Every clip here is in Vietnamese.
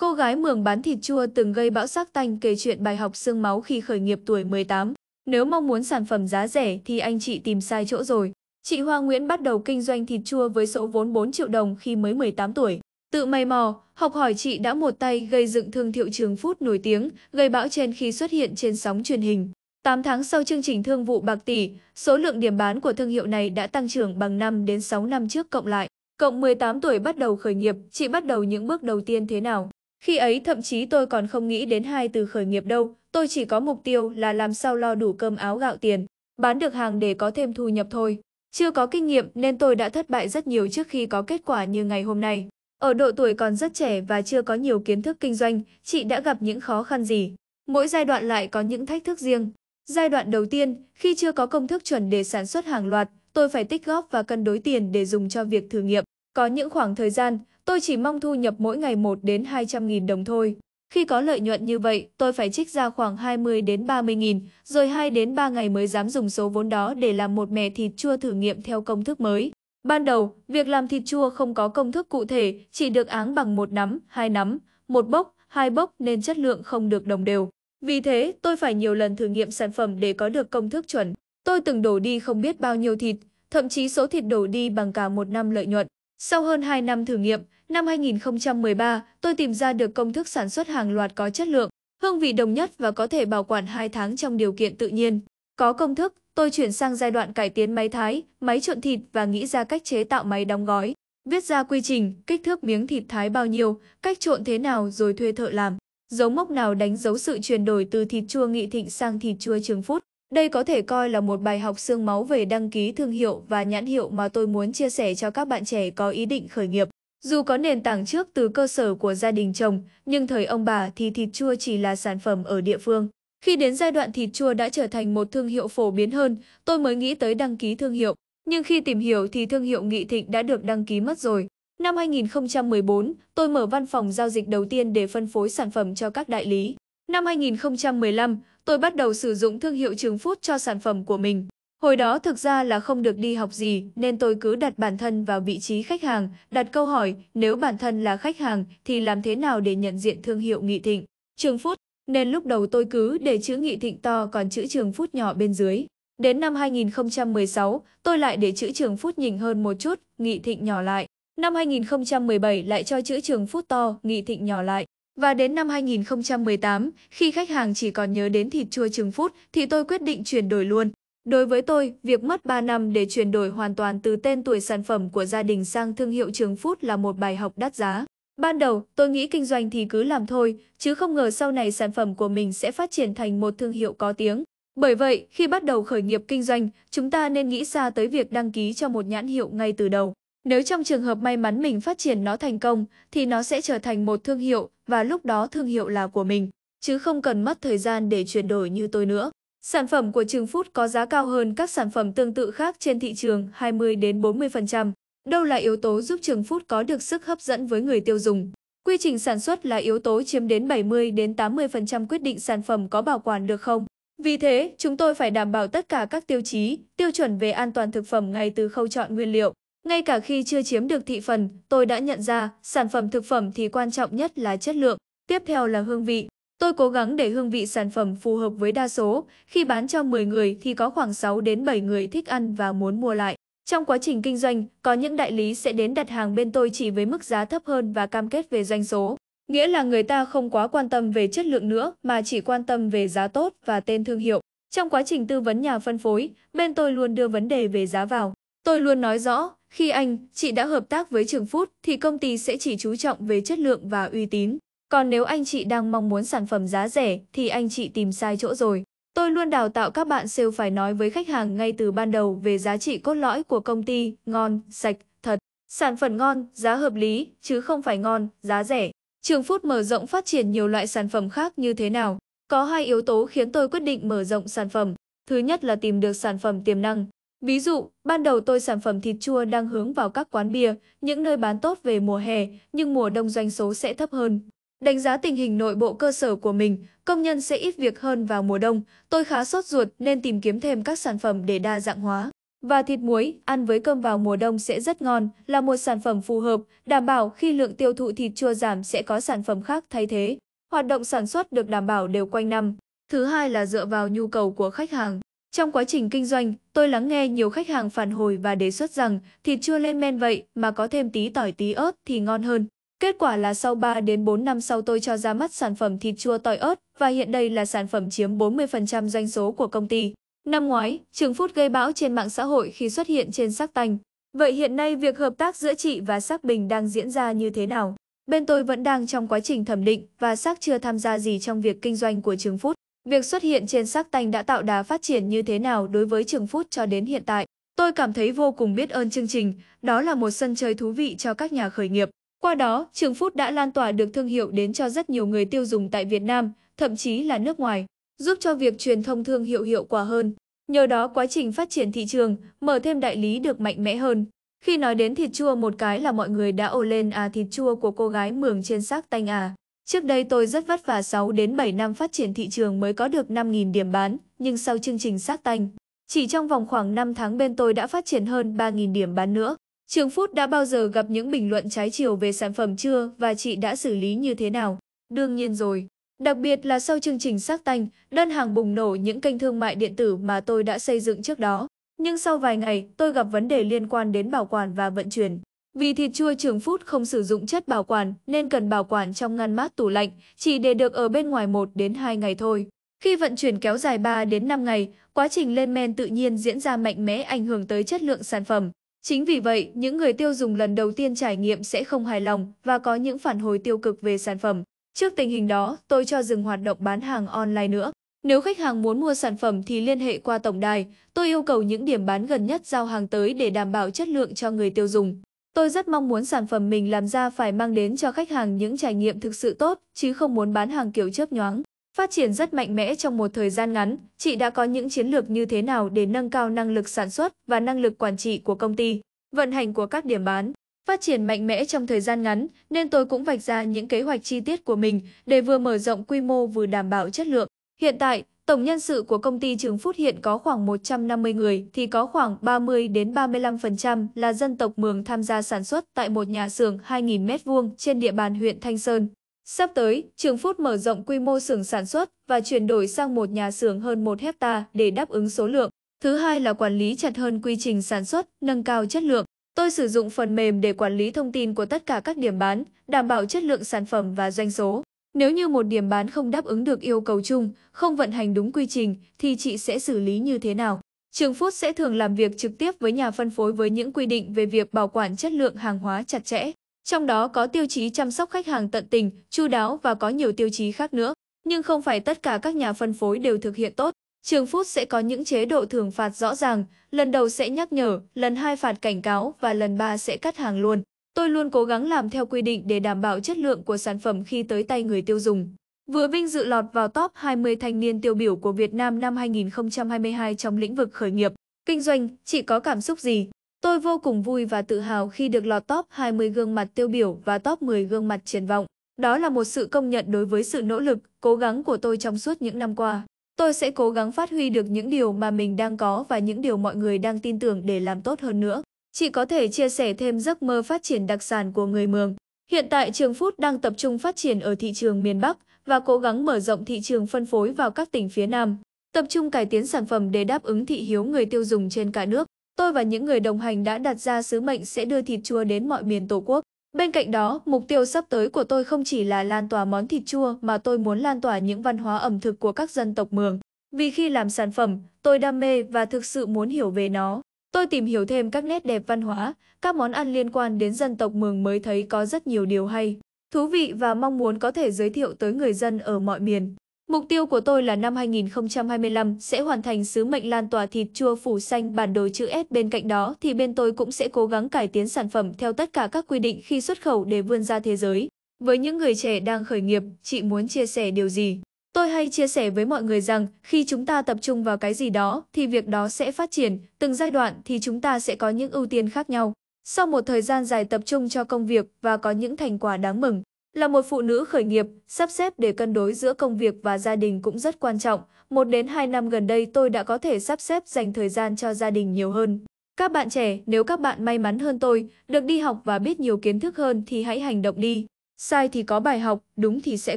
Cô gái mường bán thịt chua từng gây bão sắc tanh kể chuyện bài học xương máu khi khởi nghiệp tuổi 18. Nếu mong muốn sản phẩm giá rẻ thì anh chị tìm sai chỗ rồi. Chị Hoa Nguyễn bắt đầu kinh doanh thịt chua với số vốn 4 triệu đồng khi mới 18 tuổi. Tự mày mò, học hỏi chị đã một tay gây dựng thương hiệu trường phút nổi tiếng, gây bão trên khi xuất hiện trên sóng truyền hình. 8 tháng sau chương trình thương vụ bạc tỷ, số lượng điểm bán của thương hiệu này đã tăng trưởng bằng 5 đến 6 năm trước cộng lại. Cộng 18 tuổi bắt đầu khởi nghiệp, chị bắt đầu những bước đầu tiên thế nào? Khi ấy thậm chí tôi còn không nghĩ đến hai từ khởi nghiệp đâu, tôi chỉ có mục tiêu là làm sao lo đủ cơm áo gạo tiền, bán được hàng để có thêm thu nhập thôi. Chưa có kinh nghiệm nên tôi đã thất bại rất nhiều trước khi có kết quả như ngày hôm nay. Ở độ tuổi còn rất trẻ và chưa có nhiều kiến thức kinh doanh, chị đã gặp những khó khăn gì? Mỗi giai đoạn lại có những thách thức riêng. Giai đoạn đầu tiên, khi chưa có công thức chuẩn để sản xuất hàng loạt, tôi phải tích góp và cân đối tiền để dùng cho việc thử nghiệm. Có những khoảng thời gian, Tôi chỉ mong thu nhập mỗi ngày 1 đến 200 nghìn đồng thôi. Khi có lợi nhuận như vậy, tôi phải trích ra khoảng 20 đến 30 nghìn, rồi 2 đến 3 ngày mới dám dùng số vốn đó để làm một mẻ thịt chua thử nghiệm theo công thức mới. Ban đầu, việc làm thịt chua không có công thức cụ thể, chỉ được áng bằng một nắm, hai nắm, một bốc, hai bốc nên chất lượng không được đồng đều. Vì thế, tôi phải nhiều lần thử nghiệm sản phẩm để có được công thức chuẩn. Tôi từng đổ đi không biết bao nhiêu thịt, thậm chí số thịt đổ đi bằng cả một năm lợi nhuận. Sau hơn 2 năm thử nghiệm, năm 2013, tôi tìm ra được công thức sản xuất hàng loạt có chất lượng, hương vị đồng nhất và có thể bảo quản 2 tháng trong điều kiện tự nhiên. Có công thức, tôi chuyển sang giai đoạn cải tiến máy thái, máy trộn thịt và nghĩ ra cách chế tạo máy đóng gói. Viết ra quy trình, kích thước miếng thịt thái bao nhiêu, cách trộn thế nào rồi thuê thợ làm. Dấu mốc nào đánh dấu sự chuyển đổi từ thịt chua nghị thịnh sang thịt chua trường phút. Đây có thể coi là một bài học xương máu về đăng ký thương hiệu và nhãn hiệu mà tôi muốn chia sẻ cho các bạn trẻ có ý định khởi nghiệp. Dù có nền tảng trước từ cơ sở của gia đình chồng, nhưng thời ông bà thì thịt chua chỉ là sản phẩm ở địa phương. Khi đến giai đoạn thịt chua đã trở thành một thương hiệu phổ biến hơn, tôi mới nghĩ tới đăng ký thương hiệu. Nhưng khi tìm hiểu thì thương hiệu Nghị Thịnh đã được đăng ký mất rồi. Năm 2014, tôi mở văn phòng giao dịch đầu tiên để phân phối sản phẩm cho các đại lý. Năm 2015, tôi bắt đầu sử dụng thương hiệu Trường Phút cho sản phẩm của mình. Hồi đó thực ra là không được đi học gì nên tôi cứ đặt bản thân vào vị trí khách hàng, đặt câu hỏi nếu bản thân là khách hàng thì làm thế nào để nhận diện thương hiệu Nghị Thịnh, Trường Phút. Nên lúc đầu tôi cứ để chữ Nghị Thịnh to còn chữ Trường Phút nhỏ bên dưới. Đến năm 2016, tôi lại để chữ Trường Phút nhìn hơn một chút, Nghị Thịnh nhỏ lại. Năm 2017 lại cho chữ Trường Phút to, Nghị Thịnh nhỏ lại. Và đến năm 2018, khi khách hàng chỉ còn nhớ đến thịt chua trứng phút thì tôi quyết định chuyển đổi luôn. Đối với tôi, việc mất 3 năm để chuyển đổi hoàn toàn từ tên tuổi sản phẩm của gia đình sang thương hiệu trường phút là một bài học đắt giá. Ban đầu, tôi nghĩ kinh doanh thì cứ làm thôi, chứ không ngờ sau này sản phẩm của mình sẽ phát triển thành một thương hiệu có tiếng. Bởi vậy, khi bắt đầu khởi nghiệp kinh doanh, chúng ta nên nghĩ xa tới việc đăng ký cho một nhãn hiệu ngay từ đầu. Nếu trong trường hợp may mắn mình phát triển nó thành công, thì nó sẽ trở thành một thương hiệu và lúc đó thương hiệu là của mình, chứ không cần mất thời gian để chuyển đổi như tôi nữa. Sản phẩm của Trường Food có giá cao hơn các sản phẩm tương tự khác trên thị trường 20 40%. Đâu là yếu tố giúp Trường Food có được sức hấp dẫn với người tiêu dùng? Quy trình sản xuất là yếu tố chiếm đến 70 80% quyết định sản phẩm có bảo quản được không. Vì thế, chúng tôi phải đảm bảo tất cả các tiêu chí, tiêu chuẩn về an toàn thực phẩm ngay từ khâu chọn nguyên liệu. Ngay cả khi chưa chiếm được thị phần, tôi đã nhận ra sản phẩm thực phẩm thì quan trọng nhất là chất lượng, tiếp theo là hương vị. Tôi cố gắng để hương vị sản phẩm phù hợp với đa số, khi bán cho 10 người thì có khoảng 6 đến 7 người thích ăn và muốn mua lại. Trong quá trình kinh doanh, có những đại lý sẽ đến đặt hàng bên tôi chỉ với mức giá thấp hơn và cam kết về doanh số. Nghĩa là người ta không quá quan tâm về chất lượng nữa mà chỉ quan tâm về giá tốt và tên thương hiệu. Trong quá trình tư vấn nhà phân phối, bên tôi luôn đưa vấn đề về giá vào. Tôi luôn nói rõ, khi anh, chị đã hợp tác với Trường Phút thì công ty sẽ chỉ chú trọng về chất lượng và uy tín. Còn nếu anh chị đang mong muốn sản phẩm giá rẻ thì anh chị tìm sai chỗ rồi. Tôi luôn đào tạo các bạn sale phải nói với khách hàng ngay từ ban đầu về giá trị cốt lõi của công ty, ngon, sạch, thật. Sản phẩm ngon, giá hợp lý, chứ không phải ngon, giá rẻ. Trường Phút mở rộng phát triển nhiều loại sản phẩm khác như thế nào? Có hai yếu tố khiến tôi quyết định mở rộng sản phẩm. Thứ nhất là tìm được sản phẩm tiềm năng. Ví dụ, ban đầu tôi sản phẩm thịt chua đang hướng vào các quán bia, những nơi bán tốt về mùa hè, nhưng mùa đông doanh số sẽ thấp hơn. Đánh giá tình hình nội bộ cơ sở của mình, công nhân sẽ ít việc hơn vào mùa đông, tôi khá sốt ruột nên tìm kiếm thêm các sản phẩm để đa dạng hóa. Và thịt muối, ăn với cơm vào mùa đông sẽ rất ngon, là một sản phẩm phù hợp, đảm bảo khi lượng tiêu thụ thịt chua giảm sẽ có sản phẩm khác thay thế. Hoạt động sản xuất được đảm bảo đều quanh năm. Thứ hai là dựa vào nhu cầu của khách hàng. Trong quá trình kinh doanh, tôi lắng nghe nhiều khách hàng phản hồi và đề xuất rằng thịt chưa lên men vậy mà có thêm tí tỏi tí ớt thì ngon hơn. Kết quả là sau 3 đến 4 năm sau tôi cho ra mắt sản phẩm thịt chua tỏi ớt và hiện đây là sản phẩm chiếm 40% doanh số của công ty. Năm ngoái, Trường Phút gây bão trên mạng xã hội khi xuất hiện trên Sắc Tanh. Vậy hiện nay việc hợp tác giữa chị và Sắc Bình đang diễn ra như thế nào? Bên tôi vẫn đang trong quá trình thẩm định và Sắc chưa tham gia gì trong việc kinh doanh của Trường Phút. Việc xuất hiện trên sắc tanh đã tạo đà phát triển như thế nào đối với trường phút cho đến hiện tại. Tôi cảm thấy vô cùng biết ơn chương trình, đó là một sân chơi thú vị cho các nhà khởi nghiệp. Qua đó, Trường Phút đã lan tỏa được thương hiệu đến cho rất nhiều người tiêu dùng tại Việt Nam, thậm chí là nước ngoài, giúp cho việc truyền thông thương hiệu hiệu quả hơn. Nhờ đó quá trình phát triển thị trường, mở thêm đại lý được mạnh mẽ hơn. Khi nói đến thịt chua một cái là mọi người đã ồ lên à thịt chua của cô gái mường trên xác tanh à. Trước đây tôi rất vất vả 6 đến 7 năm phát triển thị trường mới có được 5.000 điểm bán, nhưng sau chương trình sát tanh, chỉ trong vòng khoảng 5 tháng bên tôi đã phát triển hơn 3.000 điểm bán nữa. Trường Phút đã bao giờ gặp những bình luận trái chiều về sản phẩm chưa và chị đã xử lý như thế nào? Đương nhiên rồi. Đặc biệt là sau chương trình sát tanh, đơn hàng bùng nổ những kênh thương mại điện tử mà tôi đã xây dựng trước đó. Nhưng sau vài ngày, tôi gặp vấn đề liên quan đến bảo quản và vận chuyển. Vì thịt chua trường phút không sử dụng chất bảo quản nên cần bảo quản trong ngăn mát tủ lạnh, chỉ để được ở bên ngoài 1 đến 2 ngày thôi. Khi vận chuyển kéo dài 3 đến 5 ngày, quá trình lên men tự nhiên diễn ra mạnh mẽ ảnh hưởng tới chất lượng sản phẩm. Chính vì vậy, những người tiêu dùng lần đầu tiên trải nghiệm sẽ không hài lòng và có những phản hồi tiêu cực về sản phẩm. Trước tình hình đó, tôi cho dừng hoạt động bán hàng online nữa. Nếu khách hàng muốn mua sản phẩm thì liên hệ qua tổng đài, tôi yêu cầu những điểm bán gần nhất giao hàng tới để đảm bảo chất lượng cho người tiêu dùng. Tôi rất mong muốn sản phẩm mình làm ra phải mang đến cho khách hàng những trải nghiệm thực sự tốt, chứ không muốn bán hàng kiểu chớp nhoáng. Phát triển rất mạnh mẽ trong một thời gian ngắn, chị đã có những chiến lược như thế nào để nâng cao năng lực sản xuất và năng lực quản trị của công ty, vận hành của các điểm bán. Phát triển mạnh mẽ trong thời gian ngắn, nên tôi cũng vạch ra những kế hoạch chi tiết của mình để vừa mở rộng quy mô vừa đảm bảo chất lượng. Hiện tại, Tổng nhân sự của công ty Trường Phút hiện có khoảng 150 người thì có khoảng 30 đến 35% là dân tộc Mường tham gia sản xuất tại một nhà xưởng 2.000 m2 trên địa bàn huyện Thanh Sơn. Sắp tới, Trường Phút mở rộng quy mô xưởng sản xuất và chuyển đổi sang một nhà xưởng hơn 1 hecta để đáp ứng số lượng. Thứ hai là quản lý chặt hơn quy trình sản xuất, nâng cao chất lượng. Tôi sử dụng phần mềm để quản lý thông tin của tất cả các điểm bán, đảm bảo chất lượng sản phẩm và doanh số. Nếu như một điểm bán không đáp ứng được yêu cầu chung, không vận hành đúng quy trình, thì chị sẽ xử lý như thế nào? Trường Phút sẽ thường làm việc trực tiếp với nhà phân phối với những quy định về việc bảo quản chất lượng hàng hóa chặt chẽ. Trong đó có tiêu chí chăm sóc khách hàng tận tình, chu đáo và có nhiều tiêu chí khác nữa. Nhưng không phải tất cả các nhà phân phối đều thực hiện tốt. Trường Phút sẽ có những chế độ thưởng phạt rõ ràng, lần đầu sẽ nhắc nhở, lần hai phạt cảnh cáo và lần ba sẽ cắt hàng luôn. Tôi luôn cố gắng làm theo quy định để đảm bảo chất lượng của sản phẩm khi tới tay người tiêu dùng. Vừa vinh dự lọt vào top 20 thanh niên tiêu biểu của Việt Nam năm 2022 trong lĩnh vực khởi nghiệp, kinh doanh, chị có cảm xúc gì? Tôi vô cùng vui và tự hào khi được lọt top 20 gương mặt tiêu biểu và top 10 gương mặt triển vọng. Đó là một sự công nhận đối với sự nỗ lực, cố gắng của tôi trong suốt những năm qua. Tôi sẽ cố gắng phát huy được những điều mà mình đang có và những điều mọi người đang tin tưởng để làm tốt hơn nữa chị có thể chia sẻ thêm giấc mơ phát triển đặc sản của người Mường. Hiện tại Trường Phút đang tập trung phát triển ở thị trường miền Bắc và cố gắng mở rộng thị trường phân phối vào các tỉnh phía Nam, tập trung cải tiến sản phẩm để đáp ứng thị hiếu người tiêu dùng trên cả nước. Tôi và những người đồng hành đã đặt ra sứ mệnh sẽ đưa thịt chua đến mọi miền Tổ quốc. Bên cạnh đó, mục tiêu sắp tới của tôi không chỉ là lan tỏa món thịt chua mà tôi muốn lan tỏa những văn hóa ẩm thực của các dân tộc Mường. Vì khi làm sản phẩm, tôi đam mê và thực sự muốn hiểu về nó. Tôi tìm hiểu thêm các nét đẹp văn hóa, các món ăn liên quan đến dân tộc Mường mới thấy có rất nhiều điều hay, thú vị và mong muốn có thể giới thiệu tới người dân ở mọi miền. Mục tiêu của tôi là năm 2025 sẽ hoàn thành sứ mệnh lan tỏa thịt chua phủ xanh bản đồ chữ S bên cạnh đó thì bên tôi cũng sẽ cố gắng cải tiến sản phẩm theo tất cả các quy định khi xuất khẩu để vươn ra thế giới. Với những người trẻ đang khởi nghiệp, chị muốn chia sẻ điều gì? Tôi hay chia sẻ với mọi người rằng khi chúng ta tập trung vào cái gì đó thì việc đó sẽ phát triển, từng giai đoạn thì chúng ta sẽ có những ưu tiên khác nhau. Sau một thời gian dài tập trung cho công việc và có những thành quả đáng mừng, là một phụ nữ khởi nghiệp, sắp xếp để cân đối giữa công việc và gia đình cũng rất quan trọng. Một đến hai năm gần đây tôi đã có thể sắp xếp dành thời gian cho gia đình nhiều hơn. Các bạn trẻ, nếu các bạn may mắn hơn tôi, được đi học và biết nhiều kiến thức hơn thì hãy hành động đi. Sai thì có bài học, đúng thì sẽ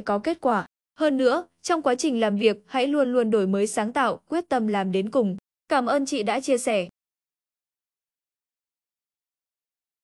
có kết quả. Hơn nữa, trong quá trình làm việc, hãy luôn luôn đổi mới sáng tạo, quyết tâm làm đến cùng. Cảm ơn chị đã chia sẻ.